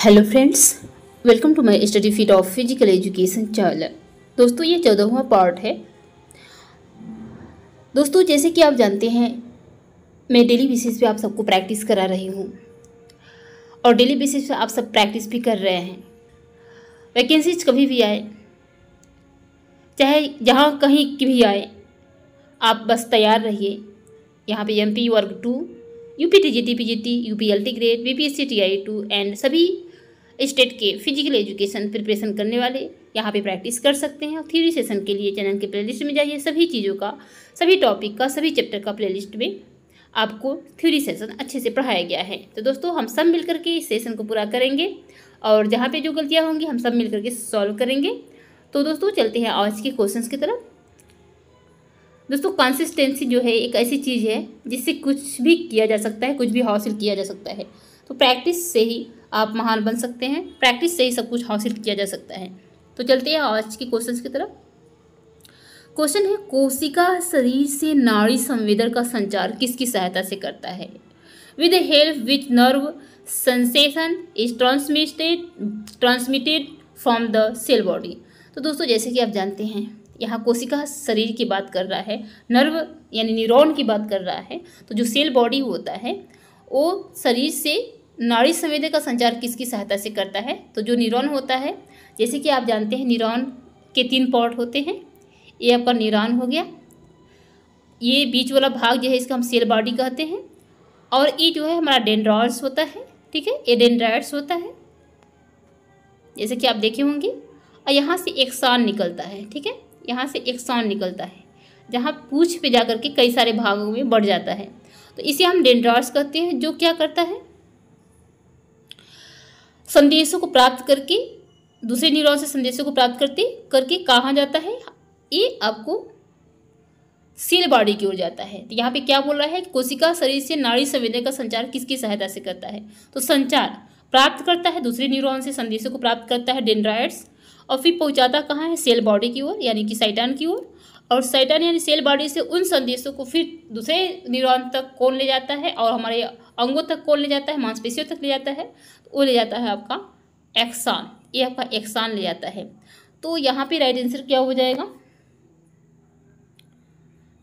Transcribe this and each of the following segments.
Hello friends welcome to my study feet of physical education channel दोस्तों ये चौदहवा part है दोस्तों जैसे कि आप जानते हैं मैं डेली बेसिस पे आप सबको प्रैक्टिस करा रही हूँ और डेली बेसिस पे आप सब प्रैक्टिस भी कर रहे हैं वैकेंसीज कभी भी आए चाहे जहाँ कहीं की भी आए आप बस तैयार रहिए यहाँ पे एम पी वर्ग two U P T G T P G T U P L T grade B P S C T I two and सभी स्टेट के फिजिकल एजुकेशन प्रिपरेशन करने वाले यहाँ पे प्रैक्टिस कर सकते हैं और थ्योरी सेशन के लिए चैनल के प्लेलिस्ट में जाइए सभी चीज़ों का सभी टॉपिक का सभी चैप्टर का प्लेलिस्ट में आपको थ्योरी सेशन अच्छे से पढ़ाया गया है तो दोस्तों हम सब मिल करके इस सेशन को पूरा करेंगे और जहाँ पर जो गलतियाँ होंगी हम सब मिल करके सॉल्व करेंगे तो दोस्तों चलते हैं आज के क्वेश्चन की तरफ दोस्तों कंसिस्टेंसी जो है एक ऐसी चीज़ है जिससे कुछ भी किया जा सकता है कुछ भी हासिल किया जा सकता है तो प्रैक्टिस से ही आप महान बन सकते हैं प्रैक्टिस से ही सब कुछ हासिल किया जा सकता है तो चलते हैं आज के क्वेश्चन की तरफ क्वेश्चन है कोशिका शरीर से नाड़ी संवेदन का संचार किसकी सहायता से करता है with help with nerve sensation is transmitted transmitted from the cell body तो दोस्तों जैसे कि आप जानते हैं यहाँ कोशिका शरीर की बात कर रहा है नर्व यानी न्यूरॉन की बात कर रहा है तो जो सेल बॉडी होता है वो शरीर से नाड़ी संवेदन का संचार किसकी सहायता से करता है तो जो न्यूरॉन होता है जैसे कि आप जानते हैं न्यूरॉन के तीन पॉट होते हैं ये आपका न्यूरॉन हो गया ये बीच वाला भाग जो है इसका हम सेल बॉडी कहते हैं और ये जो है हमारा डेंड्रॉइड्स होता है ठीक है ये डेंड्रॉइड्स होता है जैसे कि आप देखे होंगे और यहाँ से एक सॉन निकलता है ठीक है यहाँ से एक सॉन निकलता है जहाँ पूछ पे जा कर के कई सारे भागों में बढ़ जाता है तो इसे हम डेंड्रॉइड्स कहते हैं जो क्या करता है संदेशों को प्राप्त करके दूसरे न्यूरॉन से संदेशों को प्राप्त करते करके कहाँ जाता है ये आपको सेल बॉडी की ओर जाता है तो यहाँ पे क्या बोल रहा है कोशिका शरीर से नाड़ी संवेदन का संचार किसकी सहायता से करता है तो संचार प्राप्त करता है दूसरे न्यूरॉन से संदेशों को प्राप्त करता है डेंड्राइड्स और फिर पहुँचाता कहाँ है सेल बॉडी की ओर यानी कि साइटान की ओर और सैटन यानी सेल बॉडी से उन संदेशों को फिर दूसरे न्यूरॉन तक कौन ले जाता है और हमारे अंगों तक कौन ले जाता है मांसपेशियों तक ले जाता है तो वो ले जाता है आपका एक्सान ये आपका एक्सान ले जाता है तो यहाँ पे राइट आंसर क्या हो जाएगा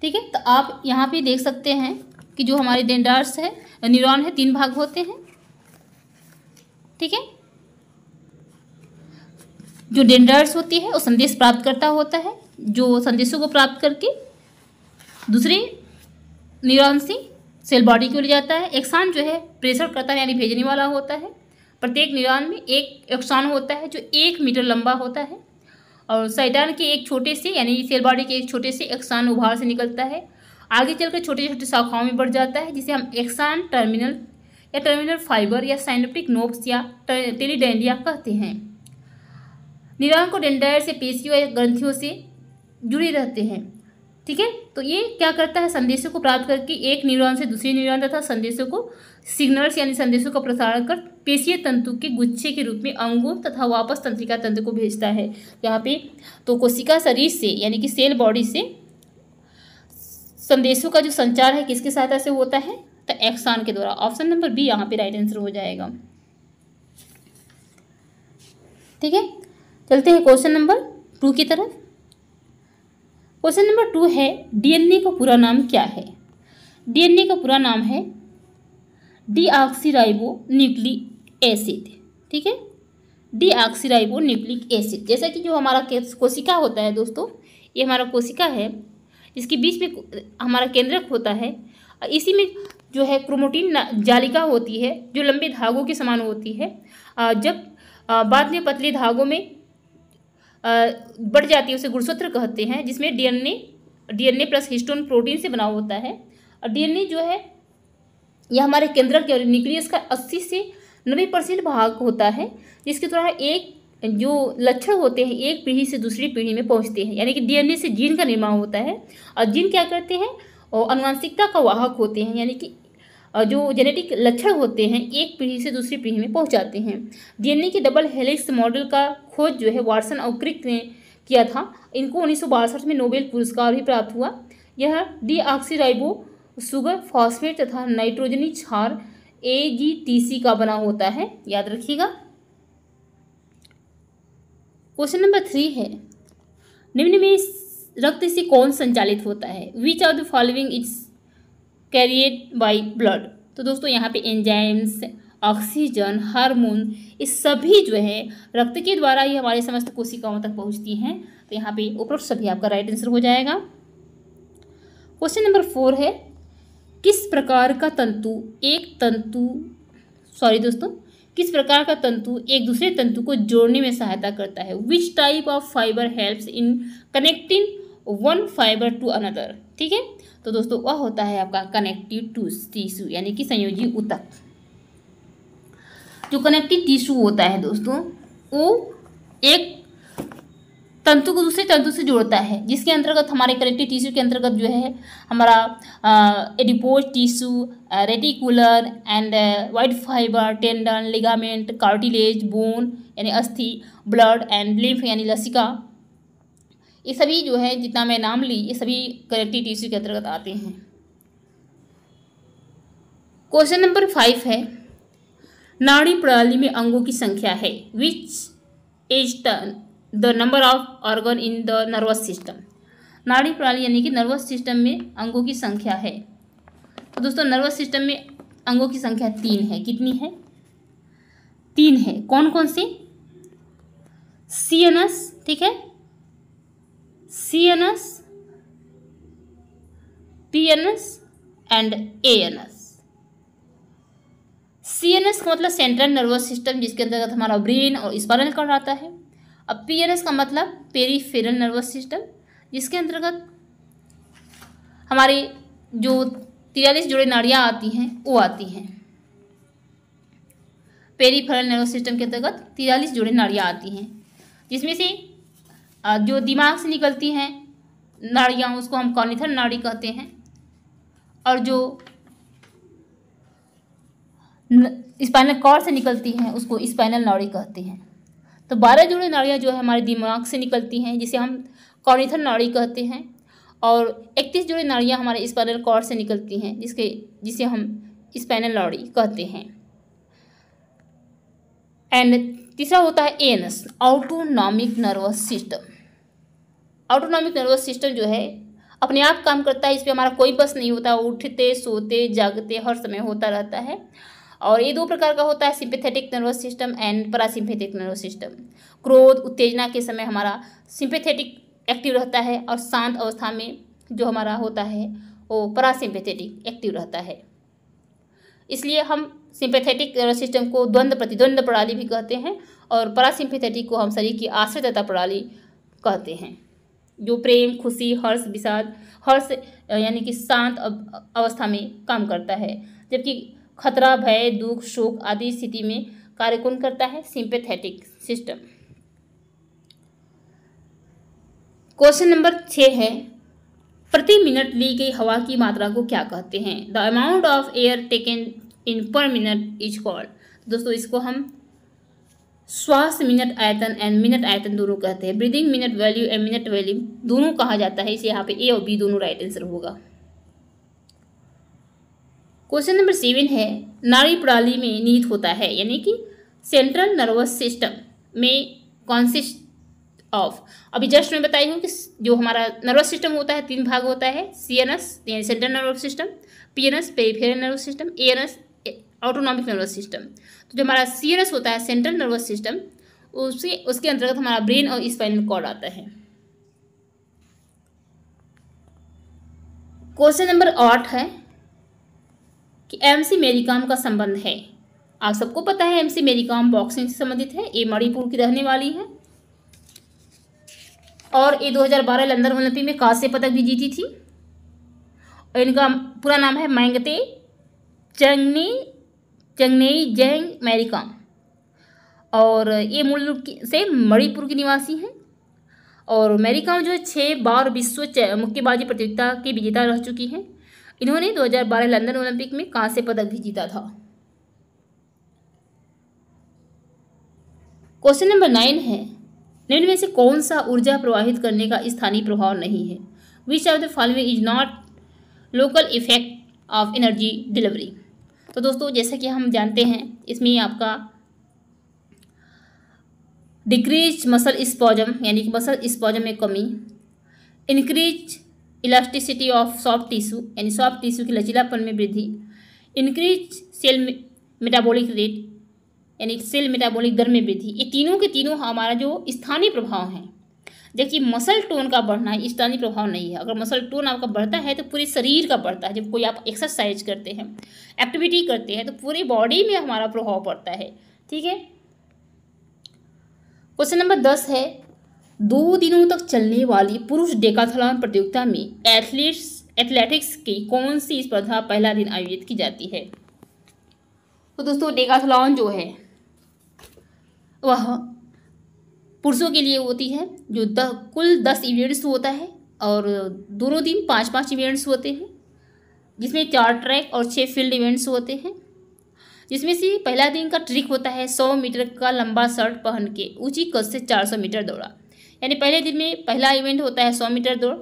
ठीक है तो आप यहाँ पे देख सकते हैं कि जो हमारे डेंडार्स है न्यूरॉन है तीन भाग होते हैं ठीक है जो डेंडार्स होती है वो संदेश प्राप्त करता होता है जो संदेशों को प्राप्त करके दूसरे न्यूरॉन से सेल बॉडी को ले जाता है एक्सान जो है प्रेशर करता है यानी भेजने वाला होता है प्रत्येक न्यूरॉन में एक एक्सान होता है जो एक मीटर लंबा होता है और साइटान के एक छोटे से यानी सेल बॉडी के एक छोटे से एक्सान उभार से निकलता है आगे चलकर छोटे छोटे शाखाओं में बढ़ जाता है जिसे हम एक्सान टर्मिनल या टर्मिनल फाइबर या साइनोप्टिक नोब्स या टेलीडेंडिया कहते हैं निरान को डेंडायर से पेशियों या ग्रंथियों से जुड़े रहते हैं ठीक है तो ये क्या करता है संदेशों को प्राप्त करके एक न्यूरॉन से दूसरे न्यूरॉन तथा संदेशों को सिग्नल्स यानी संदेशों का प्रसारण कर पेशीय तंतु के गुच्छे के रूप में अंगों तथा वापस तंत्रिका तंत्र को भेजता है यहाँ पे तो कोशिका शरीर से यानी कि सेल बॉडी से संदेशों का जो संचार है किसकी सहायता से होता है तो एक्सान के द्वारा ऑप्शन नंबर बी यहाँ पे राइट आंसर हो जाएगा ठीक है चलते हैं क्वेश्चन नंबर टू की तरफ क्वेश्चन नंबर टू है डीएनए का पूरा नाम क्या है डीएनए का पूरा नाम है डी ऑक्सीराइबो न्यूक्लिक एसिड ठीक है डी ऑक्सीराइबो न्यूक्लिक एसिड जैसा कि जो हमारा कोशिका होता है दोस्तों ये हमारा कोशिका है इसके बीच में हमारा केंद्रक होता है इसी में जो है क्रोमोटीन जालिका होती है जो लंबे धागों के समान होती है जब बाद में पतले धागों में बढ़ जाती है उसे गुणसूत्र कहते हैं जिसमें DNA DNA plus histone protein से बना होता है और डीएनए जो है यह हमारे केंद्र के न्यूक्लियस का अस्सी से नब्बे परसेंट भाग होता है जिसके द्वारा एक जो लक्षण होते हैं एक पीढ़ी से दूसरी पीढ़ी में पहुँचते हैं यानी कि डी से जीन का निर्माण होता है और जीन क्या करते हैं और अनुवांशिकता का वाहक होते हैं यानी कि जो जेनेटिक लक्षण होते हैं एक पीढ़ी से दूसरी पीढ़ी में पहुंचाते हैं डीएनए के डबल हेलिक्स मॉडल का खोज जो है वाटसन और क्रिक ने किया था इनको उन्नीस में नोबेल पुरस्कार भी प्राप्त हुआ यह डी ऑक्सीराइबो सुगर फॉस्फेट तथा नाइट्रोजनी छार ए का बना होता है याद रखिएगा क्वेश्चन नंबर थ्री है निम्न में रक्त से कौन संचालित होता है which are the following it's carried by blood तो दोस्तों यहाँ पे एंजाइम्स ऑक्सीजन हार्मोन इस सभी जो है रक्त के द्वारा ही हमारे समस्त कोशिकाओं तक पहुँचती हैं तो यहाँ पे उपरोक्त सभी आपका राइट आंसर हो जाएगा क्वेश्चन नंबर फोर है किस प्रकार का तंतु एक तंतु सॉरी दोस्तों किस प्रकार का तंतु एक दूसरे तंतु को जोड़ने में सहायता करता है which type of fiber helps in connecting one fiber to another ठीक है तो दोस्तों वह होता है आपका कनेक्टिव टू टिश्यू यानी कि संयोजी उतक जो कनेक्टिव टिश्यू होता है दोस्तों वो एक तंतु को दूसरे तंतु से जोड़ता है जिसके अंतर्गत हमारे कनेक्टिव टिश्यू के अंतर्गत जो है हमारा adipose tissue reticular and white fiber tendon ligament cartilage bone यानी अस्थि ब्लड एंड लिम्फ यानी लसिका ये सभी जो है जितना मैं नाम ली ये सभी करेक्टिव टीसी के अंतर्गत आते हैं क्वेश्चन नंबर फाइव है नाड़ी प्रणाली में अंगों की संख्या है which is the number of organ in the nervous system नाड़ी प्रणाली यानी कि नर्वस सिस्टम में अंगों की संख्या है तो दोस्तों नर्वस सिस्टम में अंगों की संख्या तीन है कितनी है तीन है कौन कौन एन एस ठीक है CNS, PNS and ANS. CNS का मतलब सेंट्रल नर्वस सिस्टम जिसके अंतर्गत हमारा ब्रेन और स्पाइनल कॉर्ड आता है अब एस का मतलब पेरीफेरल नर्वस सिस्टम जिसके अंतर्गत हमारे जो तिरालीस जोड़े नाड़ियाँ आती हैं वो आती हैं पेरीफेरल नर्वस सिस्टम के अंतर्गत तिरालीस जोड़े नाड़ियाँ आती हैं जिसमें से जो दिमाग से निकलती हैं नाड़ियाँ उसको हम कॉर्निथर नाड़ी कहते हैं और जो स्पाइनल कॉर्ड से निकलती हैं उसको स्पाइनल नाड़ी कहते हैं तो बारह जोड़ी नाड़ियाँ जो है हमारे दिमाग से निकलती हैं जिसे हम कॉर्निथर नाड़ी कहते हैं और इकतीस जोड़ी नाड़ियाँ हमारे स्पाइनल कॉर्ड से निकलती हैं जिसके जिसे हम स्पाइनल नाड़ी कहते हैं एंड तीसरा होता है ANS autonomic nervous system autonomic nervous system जो है अपने आप काम करता है इस पर हमारा कोई बस नहीं होता उठते सोते जागते हर समय होता रहता है और ये दो प्रकार का होता है sympathetic nervous system and parasympathetic nervous system क्रोध उत्तेजना के समय हमारा सिंपेथेटिक एक्टिव रहता है और शांत अवस्था में जो हमारा होता है वो पैरासिम्पेथेटिक एक्टिव रहता है इसलिए हम सिंपेथेटिक नर्वस सिस्टम को द्वंद्व प्रतिद्वंद्व प्रणाली भी कहते हैं और पैरासिम्पेथेटिक को हम शरीर की आश्रितता प्रणाली कहते हैं जो प्रेम खुशी हर्ष विषाद हर्ष यानी कि शांत अवस्था में काम करता है जबकि खतरा भय दुख शोक आदि स्थिति में कार्य कौन करता है सिंपेथेटिक सिस्टम क्वेश्चन नंबर छः है प्रति मिनट ली गई हवा की मात्रा को क्या कहते हैं the amount of air taken in per minute is called दोस्तों इसको हम श्वास मिनट आयतन एंड मिनट आयतन दोनों कहते हैं breathing minute value and minute value दोनों कहा जाता है इसे यहाँ पे ए और बी दोनों राइट आंसर होगा क्वेश्चन नंबर सेवन है नारी प्रणाली में निहित होता है यानी कि सेंट्रल नर्वस सिस्टम में कॉन्सिस्ट ऑफ अभी जस्ट मैं बताई हूँ कि जो हमारा नर्वस सिस्टम होता है तीन भाग होता है सी एन एस यानी central nervous system P N S peripheral nervous system A N S autonomic nervous system तो जो हमारा सी होता है सेंट्रल नर्वस सिस्टम उसी उसके अंतर्गत हमारा ब्रेन और स्पाइनल कॉर्ड आता है क्वेश्चन नंबर आठ है कि एम सी काम का संबंध है आप सबको पता है एम सी काम बॉक्सिंग से संबंधित है ये मणिपुर की रहने वाली है और ये 2012 लंदन ओलंपिक में कांस्य पदक भी जीती थी और इनका पूरा नाम है मैंगते चंगनी चंगनेई जैंग मैरीकॉम और ये मूल रूप से मणिपुर की निवासी हैं और मैरीकॉम जो है छः बार विश्व मुक्केबाजी प्रतियोगिता की विजेता रह चुकी हैं इन्होंने 2012 लंदन ओलंपिक में कांस्य पदक भी जीता था क्वेश्चन नंबर नाइन है निम्न में से कौन सा ऊर्जा प्रवाहित करने का स्थानीय प्रभाव नहीं है which of the following is not local effect of energy delivery तो दोस्तों जैसे कि हम जानते हैं इसमें आपका डिक्रीज मसल स्पॉजम यानी कि मसल स्पॉजम में कमी increase elasticity of soft tissue यानी सॉफ्ट टिश्यू के लचीलापन में वृद्धि इंक्रीज सेल मेटाबॉलिक रेट यानी सेल मेटाबॉलिक दर में वृद्धि ये तीनों के तीनों हमारा जो स्थानीय प्रभाव हैं जबकि मसल टोन का बढ़ना इस तरह प्रभाव नहीं है अगर मसल टोन आपका बढ़ता है तो पूरे शरीर का बढ़ता है जब कोई आप एक्सरसाइज करते हैं एक्टिविटी करते हैं तो पूरे बॉडी में हमारा प्रभाव पड़ता है ठीक है क्वेश्चन नंबर दस है दो दिनों तक चलने वाली पुरुष डेकाथलॉन प्रतियोगिता में एथलीट्स एथलेटिक्स की कौन सी स्पर्धा पहला दिन आयोजित की जाती है तो दोस्तों डेकाथलॉन जो है वह पुरुषों के लिए होती है जो द कुल दस इवेंट्स होता है और दोनों दिन पाँच पाँच इवेंट्स होते हैं जिसमें चार ट्रैक और छः फील्ड इवेंट्स होते हैं जिसमें से पहला दिन का ट्रिक होता है सौ मीटर का लंबा शर्ट पहन के ऊँची कद से चार सौ मीटर दौड़ा यानी पहले दिन में पहला इवेंट होता है सौ मीटर दौड़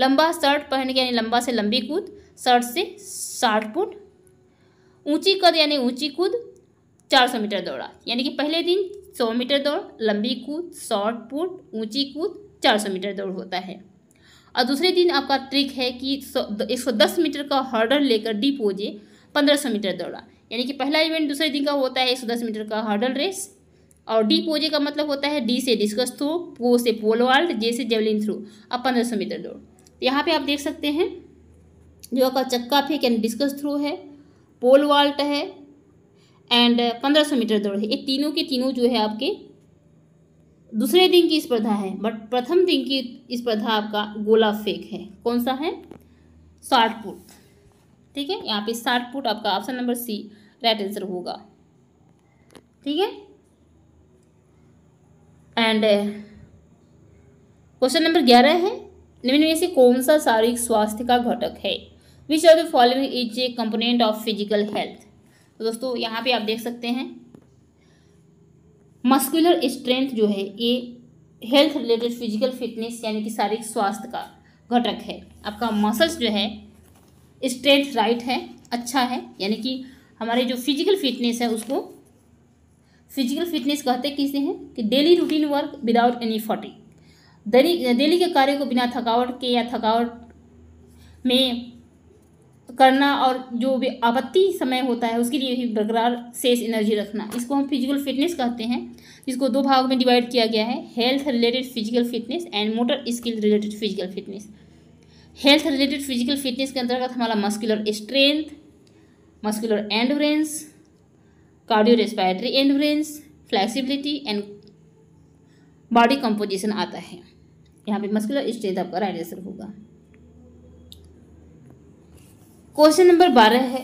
लंबा शर्ट पहन के यानी लंबा से लंबी कूद शर्ट से साठ फुट ऊंची कद यानी ऊंची कूद चार सौ मीटर दौड़ा यानी कि पहले दिन सौ मीटर दौड़ लंबी कूद शॉर्ट पुट ऊंची कूद चार सौ मीटर दौड़ होता है और दूसरे दिन आपका ट्रिक है कि एक सौ दस मीटर का हर्डर लेकर डी पोजे पंद्रह सौ मीटर दौड़ा यानी कि पहला इवेंट दूसरे दिन का होता है एक सौ दस मीटर का हर्डल रेस और डी पोजे का मतलब होता है डी से डिस्कस थ्रो पो से पोल वाल्ट जे से जेवलिन थ्रो अब पंद्रह सौ मीटर दौड़ तो यहाँ पे आप देख सकते हैं जो आपका चक्का फेंक यानी डिस्कस थ्रो है पोल वाल्ट है एंड uh, पंद्रह सौ मीटर दौड़ है ये तीनों के तीनों जो है आपके दूसरे दिन की स्पर्धा है बट प्रथम दिन की स्पर्धा आपका गोला फेंक है कौन सा है साठ फुट ठीक है यहाँ पे साठ फुट आपका option number C right answer होगा ठीक है एंड क्वेश्चन नंबर ग्यारह है निम्न में से कौन सा शारीरिक स्वास्थ्य का घटक है which are the following is a component of physical health तो दोस्तों यहाँ पे आप देख सकते हैं मस्कुलर स्ट्रेंथ जो है ये हेल्थ रिलेटेड फिजिकल फिटनेस यानी कि शारीरिक स्वास्थ्य का घटक है आपका मसल्स जो है स्ट्रेंथ राइट है अच्छा है यानी कि हमारे जो फिजिकल फिटनेस है उसको फिजिकल फिटनेस कहते किसे हैं कि daily routine work without any fatigue daily के कार्य को बिना थकावट के या थकावट में करना और जो भी आपत्ति समय होता है उसके लिए भी बरकरार शेष एनर्जी रखना इसको हम फिजिकल फिटनेस कहते हैं जिसको दो भाग में डिवाइड किया गया है health related physical fitness and motor skill related physical fitness health related physical fitness के अंतर्गत हमारा muscular strength muscular endurance cardio respiratory endurance flexibility and body composition आता है यहाँ पे मस्कुलर स्ट्रेंथ आपका राइट आंसर होगा क्वेश्चन नंबर बारह है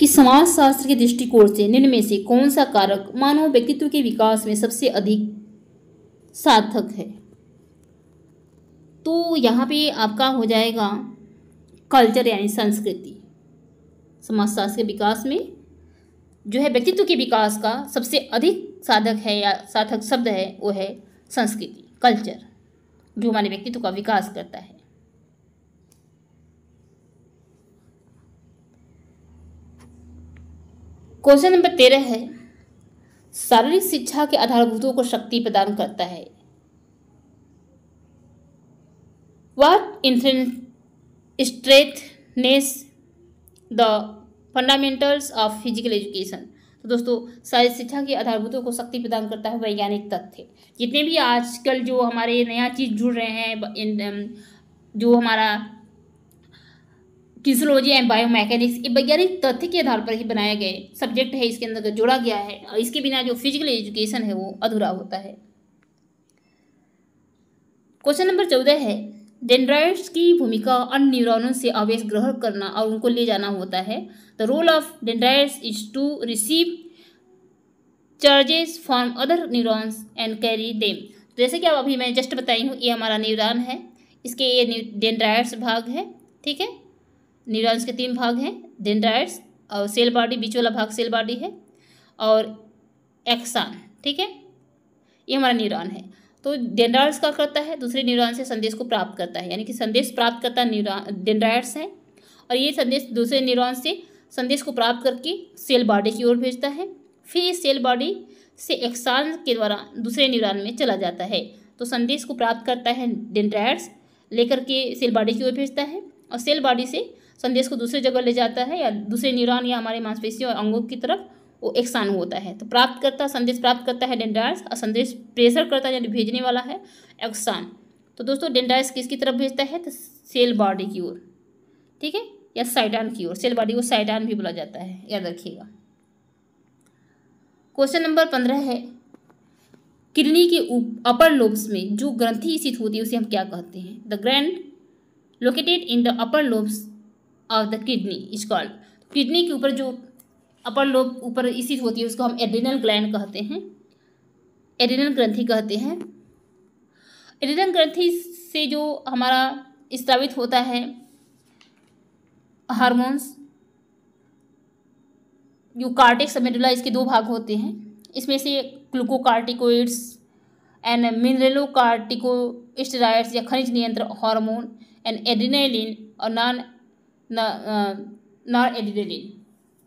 कि समाजशास्त्र के दृष्टिकोण से निम्न में से कौन सा कारक मानव व्यक्तित्व के विकास में सबसे अधिक सार्थक है तो यहाँ पे आपका हो जाएगा कल्चर यानी संस्कृति समाजशास्त्र के विकास में जो है व्यक्तित्व के विकास का सबसे अधिक साधक है या साधक शब्द है वो है संस्कृति कल्चर जो हमारे व्यक्तित्व का विकास करता है क्वेश्चन नंबर तेरह है शारीरिक शिक्षा के आधारभूतों को शक्ति प्रदान करता है वाट इंथ स्ट्रेथनेस the fundamentals of physical education तो दोस्तों सारी शिक्षा के आधारभूतों को शक्ति प्रदान करता है वैज्ञानिक तथ्य जितने भी आजकल जो हमारे नया चीज़ जुड़ रहे हैं जो हमारा फिजोलॉजी एंड बायो मैकेनिक्स ये वैज्ञानिक तथ्य के आधार पर ही बनाए गए सब्जेक्ट है इसके अंदर जोड़ा गया है और इसके बिना जो फिजिकल एजुकेशन है वो अधूरा होता है क्वेश्चन नंबर चौदह है डेंड्राइट्स की भूमिका अन्य न्यूरॉनों से आवेश ग्रहण करना और उनको ले जाना होता है the role of dendrites is to receive charges from other neurons and carry them जैसे कि अब अभी मैं जस्ट बताई हूँ ये हमारा न्यूरॉन है इसके ये डेंड्राइट्स भाग है ठीक है न्यूरॉन्स के तीन भाग हैं डेंड्राइट्स और सेल बॉडी बीच वाला भाग सेल बॉडी है और एक्सान ठीक है ये हमारा न्यूरॉन है तो डेंड्राइड्स क्या करता है दूसरे न्यूरॉन से संदेश को प्राप्त करता है यानी कि संदेश प्राप्त करता डेंड्राइड्स है और ये संदेश दूसरे न्यूरॉन से संदेश को प्राप्त करके सेल बॉडी की ओर भेजता है फिर ये सेल बॉडी से एक्सान के द्वारा दूसरे न्यूरॉन में चला जाता है तो संदेश को प्राप्त करता है डेंड्राइड्स लेकर के सेल बॉडी की ओर भेजता है और सेल बॉडी से संदेश को दूसरे जगह ले जाता है या दूसरे न्यूरॉन या हमारे मांसपेशियों और अंगों की तरफ वो एक होता है तो प्राप्त करता संदेश प्राप्त करता है डेंडार्स और संदेश प्रेशर करता है यानी भेजने वाला है एक्सान तो दोस्तों डेंडार्स किसकी तरफ भेजता है तो सेल बॉडी की ओर ठीक है या साइडान की ओर सेल बॉडी को साइडान भी बोला जाता है याद रखिएगा क्वेश्चन नंबर पंद्रह है किडनी के अपर लोब्स में जो ग्रंथि स्थित होती है उसे हम क्या कहते हैं the grand located in the upper lobes of the kidney is called kidney के ऊपर जो अपर लोब ऊपर स्थित होती है उसको हम एड्रिनल ग्लैंड कहते हैं एड्रिनल ग्रंथि कहते हैं एड्रिनल ग्रंथि से जो हमारा स्त्रावित होता है हार्मोन्स जो कार्टेक्स मेडुला इसके दो भाग होते हैं इसमें से ग्लूकोकार्टिकोइड्स एंड मिनरलोकार्टिकोस्टेरॉइड्स या खनिज नियंत्रण हार्मोन एंड एड्रिनेलिन और नॉन नॉन एड्रिनेलिन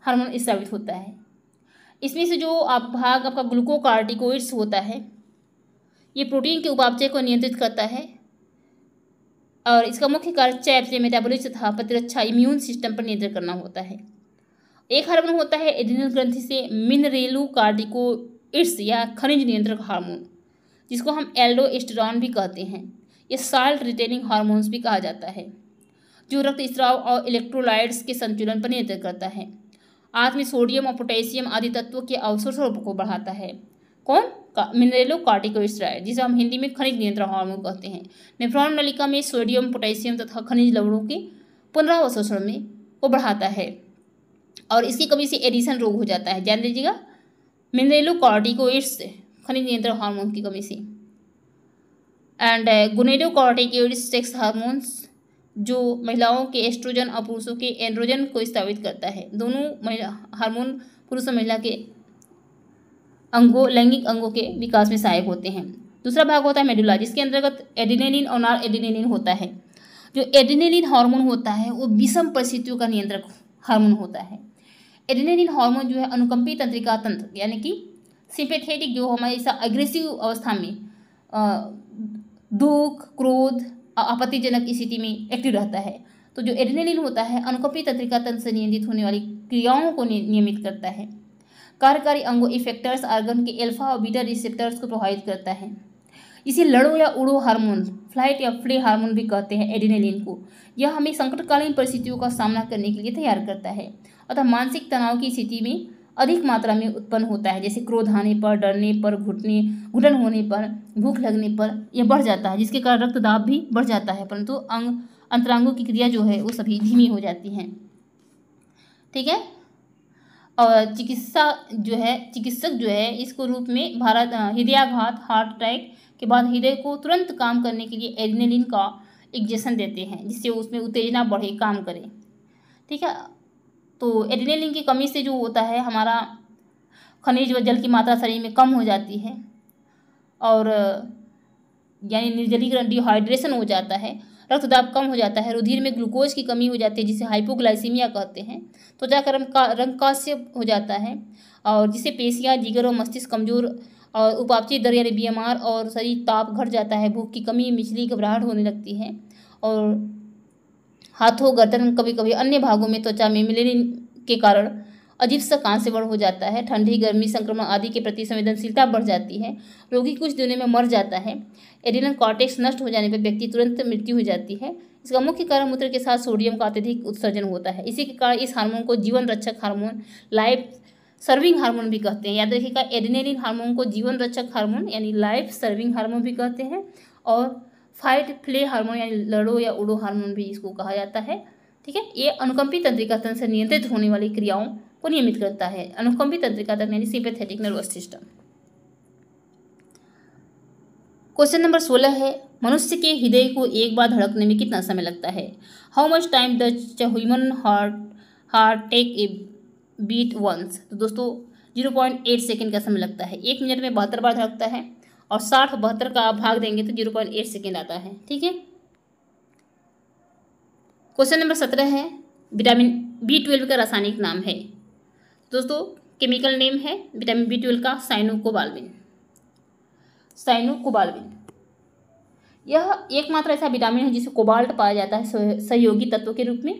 हार्मोन स्रावित होता है इसमें से जो आप भाग आपका ग्लूकोकार्टिकोइड्स होता है ये प्रोटीन के उपापचय को नियंत्रित करता है और इसका मुख्य कार्य चैप्स मेटाबोलिक तथा प्रतिरक्षा इम्यून सिस्टम पर नियंत्रण करना होता है एक हार्मोन होता है एडिनल ग्रंथि से मिनरेलू कार्डिकोइड्स या खनिज नियंत्रक हार्मोन जिसको हम एल्डोस्टेरॉन भी कहते हैं ये साल्ट रिटेनिंग हार्मोन्स भी कहा जाता है जो रक्त स्त्राव और इलेक्ट्रोलाइट्स के संतुलन पर नियंत्रण करता है आँख में सोडियम और पोटेशियम आदि तत्वों के अवसर को बढ़ाता है कौन का, मिनरलो कार्टिकोस्ट्राइड जिसे हम हिंदी में खनिज नियंत्रण हार्मोन कहते हैं नेफ्रॉन नलिका में सोडियम पोटेशियम तथा खनिज लवणों के पुनरावशोषण में को बढ़ाता है और इसकी कमी से एडिसन रोग हो जाता है जान लीजिएगा मिनरेलो कार्टिकोइड्स खनिज नियंत्रण हार्मोन की कमी से and glucocorticoids sex hormones जो महिलाओं के एस्ट्रोजन और पुरुषों के एंड्रोजन को स्थापित करता है दोनों महिला हार्मोन पुरुष और महिला के अंगों लैंगिक अंगों के विकास में सहायक होते हैं दूसरा भाग होता है मेडुला जिसके अंतर्गत एडिनेलिन और नॉन एडिनेलिन होता है जो एडिनेलिन हार्मोन होता है वो विषम परिस्थितियों का नियंत्रक हार्मोन होता है एडिनेलिन हार्मोन जो है अनुकंपी तंत्रिका तंत्र यानी कि सिंपेथेटिक जो हमारे ऐसा अग्रेसिव अवस्था में दुख क्रोध आपत्तिजनक स्थिति में एक्टिव रहता है तो जो एडनेलिन होता है अनुकपी तंत्रिका तंत्र से नियंत्रित होने वाली क्रियाओं को नियमित करता है कार्यकारी अंगों इफेक्टर्स आर्गन के एल्फा और बीटा रिसेप्टर्स को प्रभावित करता है इसे लड़ो या उड़ो हार्मोन फ्लाइट या फ्ले हार्मोन भी कहते हैं एडिनेलिन को यह हमें संकटकालीन परिस्थितियों का सामना करने के लिए तैयार करता है अतः मानसिक तनाव की स्थिति में अधिक मात्रा में उत्पन्न होता है जैसे क्रोध आने पर डरने पर घुटने घुटन होने पर भूख लगने पर यह बढ़ जाता है जिसके कारण रक्तदाब भी बढ़ जाता है परंतु अंग अंतरांगों की क्रिया जो है वो सभी धीमी हो जाती हैं ठीक है और चिकित्सा जो है चिकित्सक जो है इसको रूप में भारत हृदयाघात हार्ट अटैक के बाद हृदय को तुरंत काम करने के लिए एडनेलिन का इंजेक्शन देते हैं जिससे उसमें उत्तेजना बढ़े काम करें ठीक है तो एडिनेलिन की कमी से जो होता है हमारा खनिज व जल की मात्रा शरीर में कम हो जाती है और यानी निर्जलीकरण डिहाइड्रेशन हो जाता है रक्तदाब कम हो जाता है रुधिर में ग्लूकोज की कमी हो जाती है जिसे हाइपोग्लाइसीमिया कहते हैं तो जाकर रंग का रंग काश्य हो जाता है और जिसे पेशियाँ जिगर और मस्तिष्क कमजोर और उपापची दर यानी बीएमआर और शरीर ताप घट जाता है भूख की कमी मिचली घबराहट होने लगती है और हाथों गर्दन कभी कभी अन्य भागों में त्वचा में मिलेरिन के कारण अजीब सा कांसेवण हो जाता है ठंडी गर्मी संक्रमण आदि के प्रति संवेदनशीलता बढ़ जाती है रोगी कुछ दिनों में मर जाता है एडिनल कॉर्टेक्स नष्ट हो जाने पर व्यक्ति तुरंत मृत्यु हो जाती है इसका मुख्य कारण मूत्र के साथ सोडियम का अत्यधिक उत्सर्जन होता है इसी के कारण इस हार्मोन को जीवन रक्षक हार्मोन लाइफ सर्विंग हार्मोन भी कहते हैं याद रखिएगा एडिनेलिन हार्मोन को जीवन रक्षक हार्मोन यानी लाइफ सर्विंग हार्मोन भी कहते हैं और फाइट फ्ले हार्मोन यानी लड़ो या उड़ो हार्मोन भी इसको कहा जाता है ठीक है ये अनुकंपी तंत्रिका तंत्र से नियंत्रित होने वाली क्रियाओं को नियमित करता है अनुकंपी तंत्रिका तंत्र यानी sympathetic nervous system question number सोलह है मनुष्य के हृदय को एक बार धड़कने में कितना समय लगता है how much time the human heart heart take a beat once तो दोस्तों जीरो पॉइंट एट सेकेंड का समय लगता है एक मिनट में बहत्तर बार धड़कता है और साठ बहत्तर का आप भाग देंगे तो जीरो पॉइंट एट सेकेंड आता है ठीक है क्वेश्चन नंबर सत्रह है विटामिन बी ट्वेल्व का रासायनिक नाम है दोस्तों केमिकल नेम है विटामिन बी ट्वेल्व का साइनोकोबाल्विन साइनोकोबाल्विन यह एकमात्र ऐसा विटामिन है जिसे कोबाल्ट पाया जाता है सहयोगी तत्व के रूप में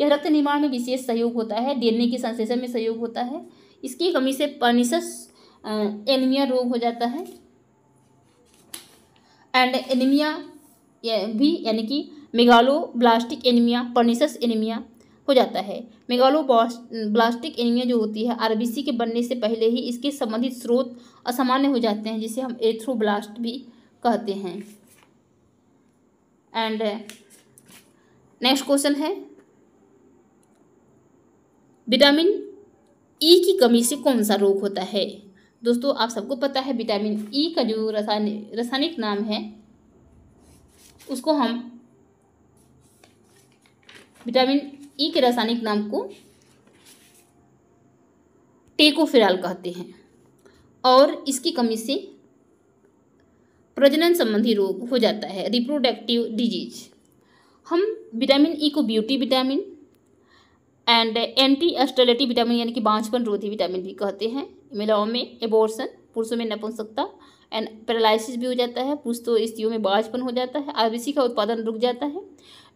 यह रक्त निर्माण में विशेष सहयोग होता है डीएनए के संश्लेषण में सहयोग होता है इसकी कमी से पर्निसस एनीमिया रोग हो जाता है एंड एनीमिया भी यानी कि मेगालोब्लास्टिक एनीमिया पर्निसस एनीमिया हो जाता है मेगालो ब्लास्टिक एनीमिया जो होती है आरबीसी के बनने से पहले ही इसके संबंधित स्रोत असामान्य हो जाते हैं जिसे हम एथ्रोब्लास्ट भी कहते हैं एंड नेक्स्ट क्वेश्चन है विटामिन ई e की कमी से कौन सा रोग होता है दोस्तों आप सबको पता है विटामिन ई e का जो रासायनिक रासायनिक नाम है उसको हम विटामिन ई e के रासायनिक नाम को टेकोफिराल कहते हैं और इसकी कमी से प्रजनन संबंधी रोग हो जाता है रिप्रोडक्टिव डिजीज हम विटामिन ई e को ब्यूटी विटामिन एंड एंटी एस्ट्रेलेटिव विटामिन यानी कि बाँचपन रोधी विटामिन भी कहते हैं महिलाओं में एबोर्सन पुरुषों में नपुंसकता एंड पैरालिसिस भी हो जाता है पुरुष तो स्त्रियों में बाजपन हो जाता है आरबीसी का उत्पादन रुक जाता है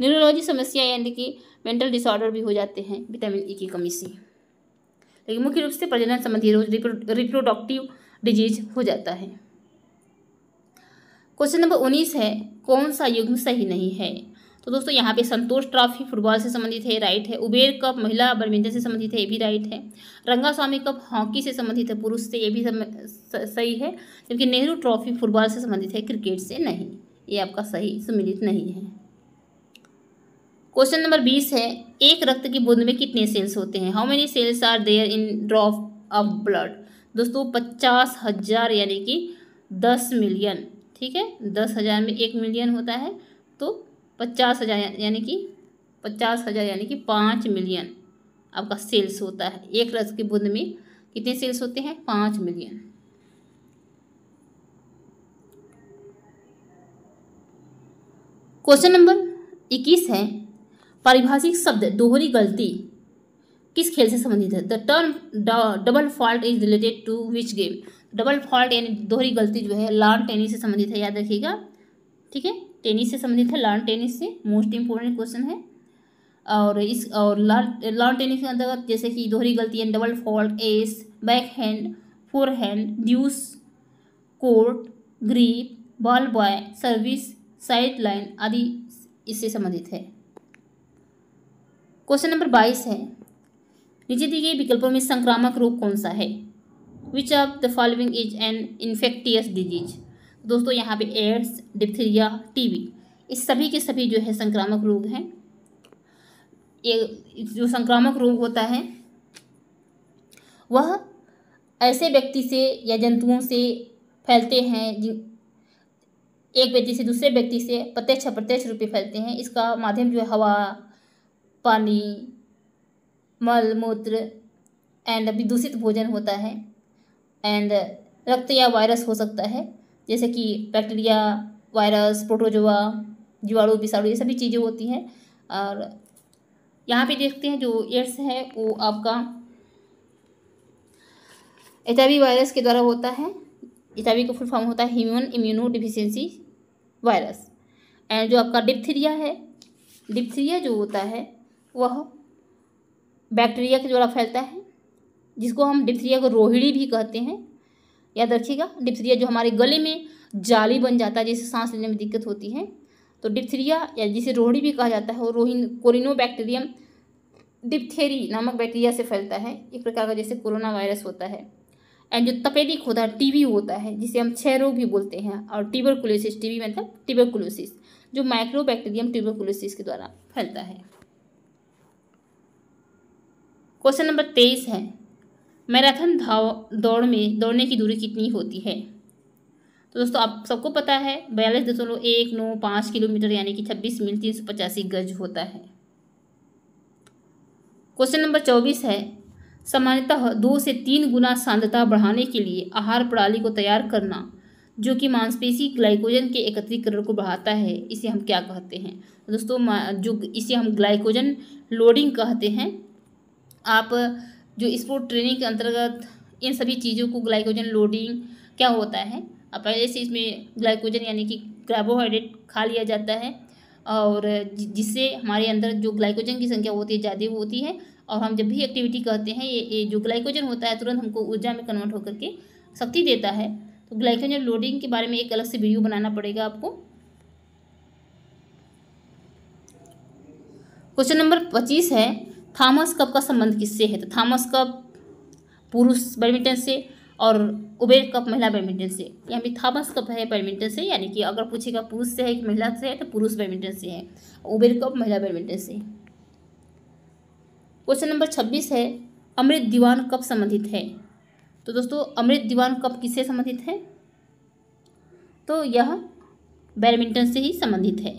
न्यूरोलॉजी समस्या यानी कि मेंटल डिसऑर्डर भी हो जाते हैं विटामिन ई e की कमी से लेकिन मुख्य रूप से प्रजनन संबंधी रोज रिप्रोडक्टिव डिजीज हो जाता है क्वेश्चन नंबर उन्नीस है कौन सा युग्म सही नहीं है तो दोस्तों यहाँ पे संतोष ट्रॉफी फुटबॉल से संबंधित है राइट है उबेर कप महिला बैडमिंटन से संबंधित है ये भी राइट है रंगा स्वामी कप हॉकी से संबंधित है पुरुष से ये भी सही है जबकि नेहरू ट्रॉफी फुटबॉल से संबंधित है क्रिकेट से नहीं ये आपका सही सम्मिलित नहीं है क्वेश्चन नंबर बीस है एक रक्त की बूंद में कितने सेल्स होते हैं how many cells are there in drop of blood दोस्तों पचास हजार यानी कि दस मिलियन ठीक है दस हजार में एक मिलियन होता है तो पचास हज़ार यानी कि पचास हज़ार यानी कि पाँच मिलियन आपका सेल्स होता है एक रस की बूंद में कितने सेल्स होते हैं पाँच मिलियन क्वेश्चन नंबर इक्कीस है पारिभाषिक शब्द दोहरी गलती किस खेल से संबंधित है the term double fault is related to which game double fault यानी दोहरी गलती जो है लॉन टेनिस से संबंधित है याद रखिएगा ठीक है टेनिस से संबंधित है लॉन टेनिस से मोस्ट इम्पोर्टेंट क्वेश्चन है और इस और लॉन टेनिस के अंतर्गत जैसे कि दोहरी गलतियाँ double fault ace back hand fore hand deuce court grip ball boy service side line आदि इससे संबंधित है क्वेश्चन नंबर बाईस है नीचे दिए गए विकल्पों में संक्रामक रोग कौन सा है which of the following is an infectious disease दोस्तों यहाँ पे एड्स डिप्थीरिया टीबी इस सभी के सभी जो है संक्रामक रोग हैं ये जो संक्रामक रोग होता है वह ऐसे व्यक्ति से या जंतुओं से फैलते हैं जिन एक व्यक्ति से दूसरे व्यक्ति से प्रत्यक्ष अप्रत्यक्ष रूप से फैलते हैं इसका माध्यम जो है हवा पानी मल मूत्र एंड दूषित भोजन होता है एंड रक्त या वायरस हो सकता है जैसे कि बैक्टीरिया वायरस प्रोटोजोआ जीवाणु विषाणु ये सभी चीज़ें होती हैं और यहाँ पे देखते हैं जो एड्स है वो आपका एच वायरस के द्वारा होता है एच का फुल फॉर्म होता है human immunodeficiency virus and जो आपका डिप्थीरिया है डिप्थीरिया जो होता है वह बैक्टीरिया के द्वारा फैलता है जिसको हम डिप्थीरिया को रोहिणी भी कहते हैं याद रखिएगा डिप्थीरिया जो हमारे गले में जाली बन जाता है जिसे सांस लेने में दिक्कत होती है तो डिप्थीरिया या जिसे रोहड़ी भी कहा जाता है वो रोहिन कोरिनो बैक्टीरियम डिप्थेरी नामक बैक्टीरिया से फैलता है एक प्रकार का जैसे कोरोना वायरस होता है एंड जो तपेदिक होता है टीबी होता है जिसे हम क्षय रोग भी बोलते हैं और ट्यूबरकुलोसिस टीबी मतलब ट्यूबरकुलोसिस जो माइक्रोबैक्टीरियम ट्यूबरकुलोसिस के द्वारा फैलता है क्वेश्चन नंबर तेईस है मैराथन धाव दौड़ में दौड़ने की दूरी कितनी होती है तो दोस्तों आप सबको पता है बयालीस दशमलव एक नौ पाँच किलोमीटर यानी कि छब्बीस मील तीन सौ पचासी गज होता है क्वेश्चन नंबर चौबीस है सामान्यतः दो से तीन गुना सांद्रता बढ़ाने के लिए आहार प्रणाली को तैयार करना जो कि मांसपेशी ग्लाइकोजन के एकत्रीकरण को बढ़ाता है इसे हम क्या कहते हैं दोस्तों जो इसे हम ग्लाइकोजन लोडिंग कहते हैं आप जो स्पोर्ट ट्रेनिंग के अंतर्गत इन सभी चीज़ों को ग्लाइकोजन लोडिंग क्या होता है पहले से इसमें ग्लाइकोजन यानी कि कार्बोहाइड्रेट खा लिया जाता है और जिससे हमारे अंदर जो ग्लाइकोजन की संख्या होती है ज़्यादा होती है और हम जब भी एक्टिविटी करते हैं ये, ये जो ग्लाइकोजन होता है तुरंत हमको ऊर्जा में कन्वर्ट होकर के शक्ति देता है तो ग्लाइकोजन लोडिंग के बारे में एक अलग से वीडियो बनाना पड़ेगा आपको क्वेश्चन नंबर पच्चीस है थॉमस कप का संबंध किससे है तो थॉमस कप पुरुष बैडमिंटन से और उबेर कप महिला बैडमिंटन से यहाँ पे थॉमस कप है बैडमिंटन से यानी कि अगर पूछेगा पुरुष से है कि महिला से है तो पुरुष बैडमिंटन से है उबेर कप महिला बैडमिंटन से क्वेश्चन नंबर छब्बीस है अमृत दीवान कप संबंधित है तो दोस्तों अमृत दीवान कप किससे संबंधित है तो यह बैडमिंटन से ही संबंधित है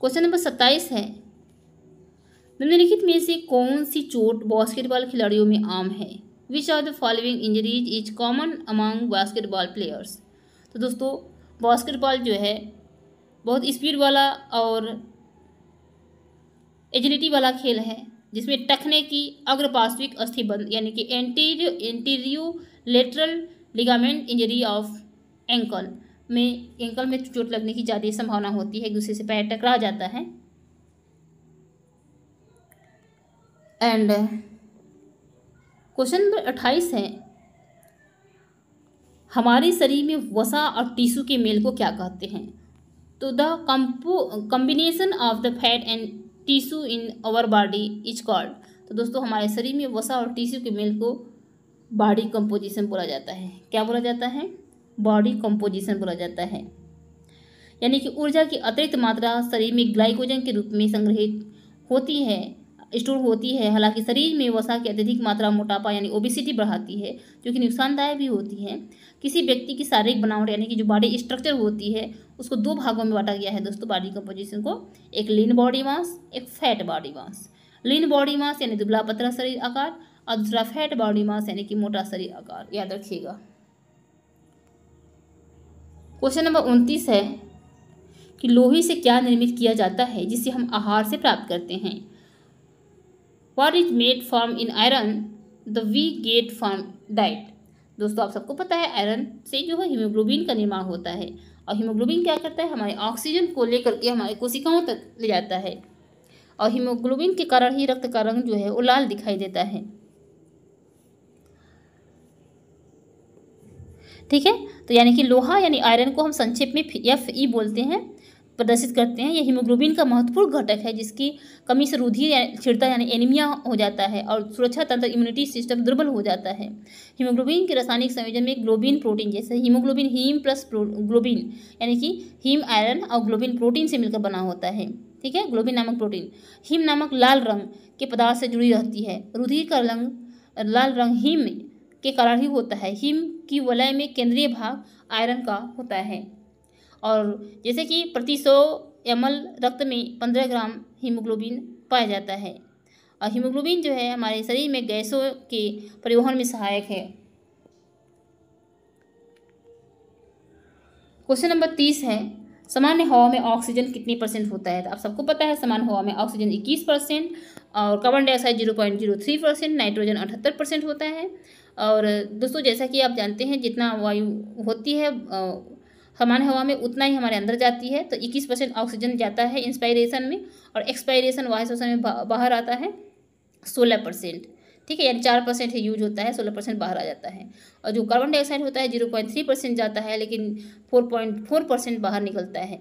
क्वेश्चन नंबर सत्ताईस है निम्नलिखित में से कौन सी चोट बास्केटबॉल खिलाड़ियों में आम है which are the following injuries is common among basketball players तो दोस्तों बास्केटबॉल जो है बहुत स्पीड वाला और एजिलिटी वाला खेल है जिसमें टखने की अग्रपार्श्विक अस्थिबंध यानी कि anterior anterior lateral ligament injury of ankle में एंकल में चोट लगने की ज़्यादा संभावना होती है एक दूसरे से पैर टकरा जाता है एंड क्वेश्चन नंबर अट्ठाईस है हमारे शरीर में वसा और टिशू के मेल को क्या कहते हैं तो the compo combination of the fat and tissue in our body is called तो दोस्तों हमारे शरीर में वसा और टिश्यू के मेल को बॉडी कंपोजिशन बोला जाता है क्या बोला जाता है बॉडी कंपोजिशन बोला जाता है यानी कि ऊर्जा की अतिरिक्त मात्रा शरीर में ग्लाइकोजन के रूप में संग्रहित होती है स्टोर होती है हालांकि शरीर में वसा की अत्यधिक मात्रा मोटापा यानी ओबिसिटी बढ़ाती है जो कि नुकसानदायक भी होती है किसी व्यक्ति की शारीरिक बनावट यानी कि जो बॉडी स्ट्रक्चर होती है उसको दो भागों में बांटा गया है दोस्तों बॉडी कंपोजिशन को एक लीन बॉडी मास एक fat body mass lean body mass यानी दुबला पतला शरीर आकार और दूसरा फैट बॉडी मास यानी कि मोटा शरीर आकार याद रखिएगा क्वेश्चन नंबर उनतीस है कि लोही से क्या निर्मित किया जाता है जिसे हम आहार से प्राप्त करते हैं what is made from in iron the we get from diet दोस्तों आप सबको पता है आयरन से जो है हीमोग्लोबिन का निर्माण होता है और हीमोग्लोबिन क्या करता है हमारे ऑक्सीजन को लेकर के हमारे कोशिकाओं तक ले जाता है और हीमोग्लोबिन के कारण ही रक्त का रंग जो है वो लाल दिखाई देता है ठीक है तो यानी कि लोहा यानी आयरन को हम संक्षेप में एफ ई e बोलते हैं प्रदर्शित करते हैं ये हीमोग्लोबिन का महत्वपूर्ण घटक है जिसकी कमी से रुधिर या, छिड़ता यानी एनीमिया हो जाता है और सुरक्षा तंत्र इम्यूनिटी सिस्टम दुर्बल हो जाता है हीमोग्लोबिन के रासायनिक संयोजन में ग्लोबिन प्रोटीन जैसे हीमोग्लोबिन हीम प्लस ग्लोबिन यानी कि हीम आयरन और ग्लोबिन प्रोटीन से मिलकर बना होता है ठीक है ग्लोबिन नामक प्रोटीन हीम नामक लाल रंग के पदार्थ से जुड़ी रहती है रुधिर का रंग लाल रंग हीम के कारण ही होता है हिम की वलय में केंद्रीय भाग आयरन का होता है और जैसे कि प्रति सौ एम रक्त में पंद्रह ग्राम हीमोग्लोबिन पाया जाता है और हीमोग्लोबिन जो है हमारे शरीर में गैसों के परिवहन में सहायक है क्वेश्चन नंबर तीस है सामान्य हवा में ऑक्सीजन कितने परसेंट होता है तो आप सबको पता है सामान्य हवा में ऑक्सीजन इक्कीस परसेंट और carbon dioxide zero point zero three percent nitrogen अठहत्तर परसेंट होता है और दोस्तों जैसा कि आप जानते हैं जितना वायु होती है समान हवा में उतना ही हमारे अंदर जाती है तो इक्कीस परसेंट ऑक्सीजन जाता है इंस्पायरेशन में और एक्सपायरेशन वाह श्वसन में बाहर आता है सोलह परसेंट ठीक है यानी चार परसेंट ही यूज होता है सोलह परसेंट बाहर आ जाता है और जो कार्बन डाइऑक्साइड होता है जीरो पॉइंट थ्री परसेंट जाता है लेकिन फोर पॉइंट फोर परसेंट बाहर निकलता है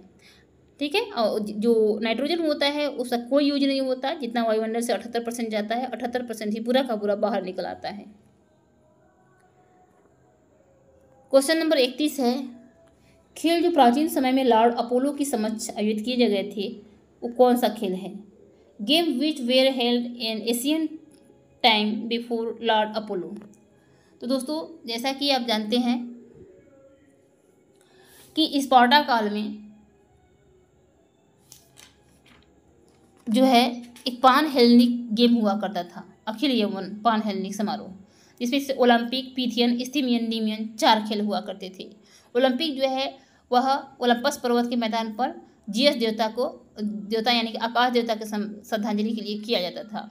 ठीक है और जो नाइट्रोजन होता है उसका कोई यूज नहीं होता जितना वायुमंडल से अठहत्तर परसेंट जाता है अठहत्तर परसेंट ही पूरा का पूरा बाहर निकल आता है क्वेश्चन नंबर इकतीस है खेल जो प्राचीन समय में लॉर्ड अपोलो की समक्ष आयोजित किए गए थे वो कौन सा खेल है game which were held in Asian time before lord Apollo तो दोस्तों जैसा कि आप जानते हैं कि स्पार्टा काल में जो है एक पान हेलनिक गेम हुआ करता था अखिल यमन पान हेलनिक समारोह जिसमें से ओलंपिक पीथियन स्थिमियन निमियन चार खेल हुआ करते थे ओलंपिक जो है वह ओलंपस पर्वत के मैदान पर जीएस देवता को देवता यानी कि आकाश देवता के श्रद्धांजलि के लिए किया जाता था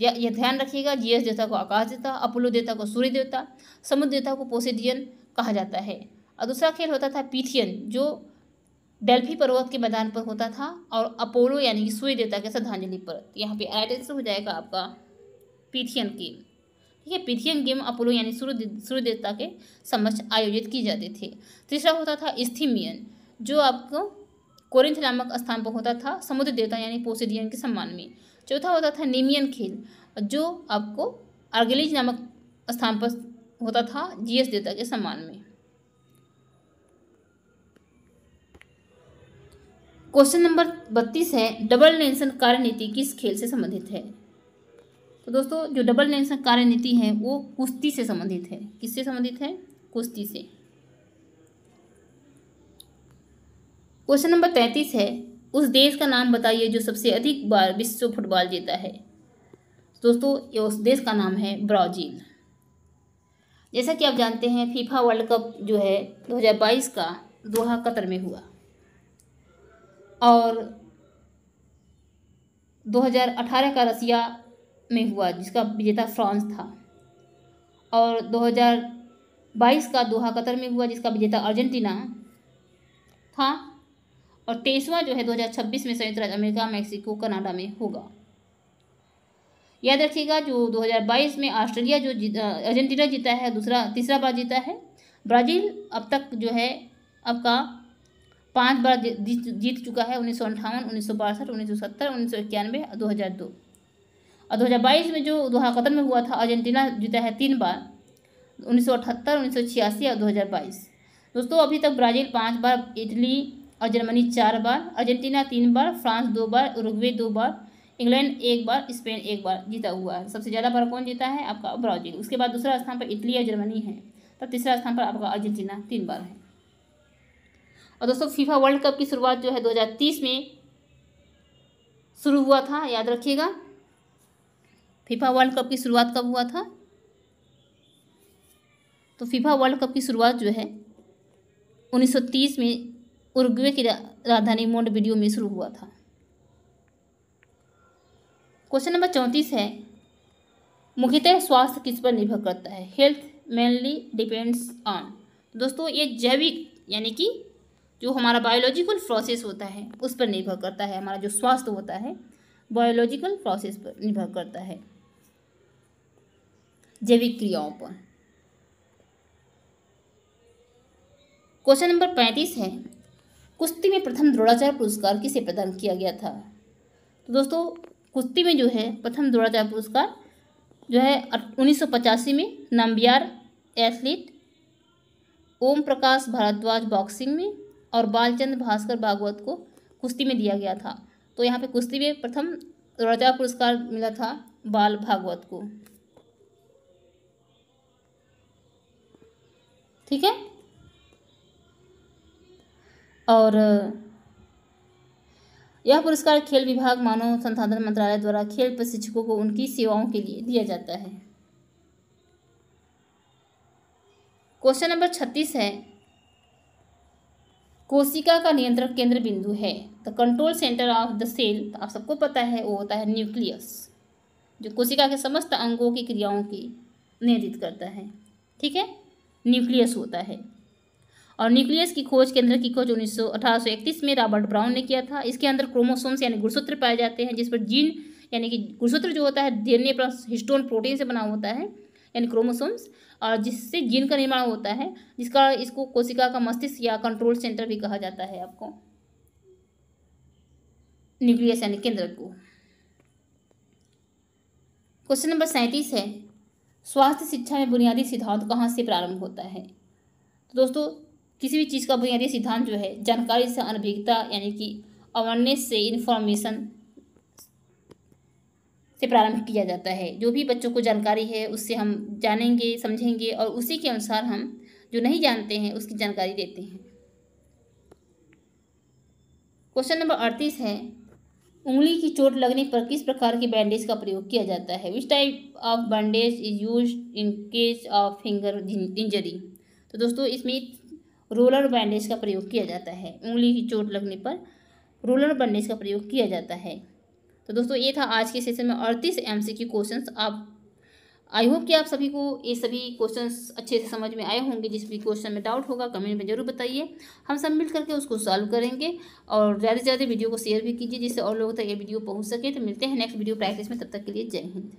यह ध्यान रखिएगा जीएस देवता को आकाश देवता अपोलो देवता को सूर्य देवता समुद्र देवता को पोसेडियन कहा जाता है और दूसरा खेल होता था पीथियन जो डेल्फी पर्वत के मैदान पर होता था और अपोलो यानी कि सूर्य देवता के श्रद्धांजलि पर यहाँ पे राइट आंसर हो जाएगा आपका पीथियन की ठीक है पीथियन गेम अपोलो यानी सूर्य सूर्य देवता के समक्ष आयोजित की जाती थी तीसरा होता था स्थिमियन जो आपको कोरिंथ नामक स्थान पर होता था समुद्र देवता यानी पोसिडियन के सम्मान में चौथा होता था नेमियन खेल जो आपको अर्गेलिज नामक स्थान पर होता था जीएस देवता के सम्मान में क्वेश्चन नंबर बत्तीस है डबल नेंशन कार्यनीति किस खेल से संबंधित है तो दोस्तों जो डबल नेशन कार्यनीति है वो कुश्ती से संबंधित है किससे संबंधित है कुश्ती से क्वेश्चन नंबर तैंतीस है उस देश का नाम बताइए जो सबसे अधिक बार विश्व फुटबॉल जीता है दोस्तों ये उस देश का नाम है ब्राज़ील जैसा कि आप जानते हैं फीफा वर्ल्ड कप जो है 2022 का दोहा कतर में हुआ और 2018 का रसिया में हुआ जिसका विजेता फ्रांस था और 2022 का दोहा कतर में हुआ जिसका विजेता अर्जेंटीना था और तेईसवा जो है 2026 में संयुक्त राज्य अमेरिका मैक्सिको कनाडा में होगा याद रखिएगा जो 2022 में ऑस्ट्रेलिया जो अर्जेंटीना जीता है दूसरा तीसरा बार जीता है ब्राज़ील अब तक जो है आपका पांच बार जीत चुका है उन्नीस सौ अंठावन उन्नीस सौ बासठ उन्नीस सौ सत्तर उन्नीस सौ इक्यानवे दो हज़ार दो और 2022 में जो दोहा कतन में हुआ था अर्जेंटीना जीता है तीन बार उन्नीस सौ अठहत्तर उन्नीस सौ छियासी और 2022 दोस्तों अभी तक ब्राज़ील पाँच बार इटली और जर्मनी चार बार अर्जेंटीना तीन बार फ्रांस दो बार उरुग्वे दो बार इंग्लैंड एक बार स्पेन एक बार जीता हुआ है सबसे ज़्यादा बार कौन जीता है आपका ब्राज़ील उसके बाद दूसरा स्थान पर इटली और जर्मनी है तब तीसरा स्थान पर आपका अर्जेंटीना तीन बार है और दोस्तों फीफा वर्ल्ड कप की शुरुआत जो है दो में शुरू हुआ था याद रखिएगा फीफा वर्ल्ड कप की शुरुआत कब हुआ था तो फीफा वर्ल्ड कप की शुरुआत जो है 1930 में उर्गवे की राजधानी वीडियो में शुरू हुआ था क्वेश्चन नंबर चौंतीस है मुख्यतः स्वास्थ्य किस पर निर्भर करता है हेल्थ मेनली डिपेंड्स ऑन दोस्तों ये जैविक यानी कि जो हमारा बायोलॉजिकल प्रोसेस होता है उस पर निर्भर करता है हमारा जो स्वास्थ्य होता है बायोलॉजिकल प्रोसेस पर निर्भर करता है जैविक क्रियाओं पर क्वेश्चन नंबर पैंतीस है कुश्ती में प्रथम द्रोणाचार्य पुरस्कार किसे प्रदान किया गया था तो दोस्तों कुश्ती में जो है प्रथम द्रोणाचार्य पुरस्कार जो है उन्नीस में नाम्बियार एथलीट ओम प्रकाश भारद्वाज बॉक्सिंग में और बालचंद भास्कर भागवत को कुश्ती में दिया गया था तो यहाँ पे कुश्ती में प्रथम द्रोणाचार्य पुरस्कार मिला था बाल भागवत को ठीक है और यह पुरस्कार खेल विभाग मानव संसाधन मंत्रालय द्वारा खेल प्रशिक्षकों को उनकी सेवाओं के लिए दिया जाता है क्वेश्चन नंबर छत्तीस है कोशिका का नियंत्रक केंद्र बिंदु है the control centre of the cell आप सबको पता है वो होता है न्यूक्लियस जो कोशिका के समस्त अंगों की क्रियाओं की नियंत्रित करता है ठीक है न्यूक्लियस होता है और न्यूक्लियस की खोज केंद्र की खोज उन्नीस सौ में रॉबर्ट ब्राउन ने किया था इसके अंदर क्रोमोसोम्स यानी गुणसूत्र पाए जाते हैं जिस पर जीन यानी कि गुणसूत्र जो होता है डीएनए प्लस हिस्टोन प्रोटीन से बना होता है यानी क्रोमोसोम्स और जिससे जीन का निर्माण होता है जिसका इसको कोशिका का मस्तिष्क या कंट्रोल सेंटर भी कहा जाता है आपको न्यूक्लियस यानी केंद्र को क्वेश्चन नंबर सैंतीस है स्वास्थ्य शिक्षा में बुनियादी सिद्धांत कहाँ से प्रारंभ होता है तो दोस्तों किसी भी चीज़ का बुनियादी सिद्धांत जो है जानकारी से अनभिज्ञता यानी कि अवेयरनेस से इन्फॉर्मेशन से प्रारंभ किया जाता है जो भी बच्चों को जानकारी है उससे हम जानेंगे समझेंगे और उसी के अनुसार हम जो नहीं जानते हैं उसकी जानकारी देते हैं क्वेश्चन नंबर अड़तीस है उंगली की चोट लगने पर किस प्रकार के बैंडेज का प्रयोग किया जाता है which type of bandage is use in case of finger injury तो दोस्तों इसमें रोलर बैंडेज का प्रयोग किया जाता है उंगली की चोट लगने पर रोलर बैंडेज का प्रयोग किया जाता है तो दोस्तों ये था आज के सेशन में अड़तीस एम सी क्वेश्चन आप आई होप कि आप सभी को ये सभी क्वेश्चंस अच्छे से समझ में आए होंगे जिस भी क्वेश्चन में डाउट होगा कमेंट में जरूर बताइए हम सब मिल करके उसको सॉल्व करेंगे और ज़्यादा से ज़्यादा वीडियो को शेयर भी कीजिए जिससे और लोगों तक ये वीडियो पहुँच सके तो मिलते हैं नेक्स्ट वीडियो प्रैक्टिस में तब तक के लिए जय हिंद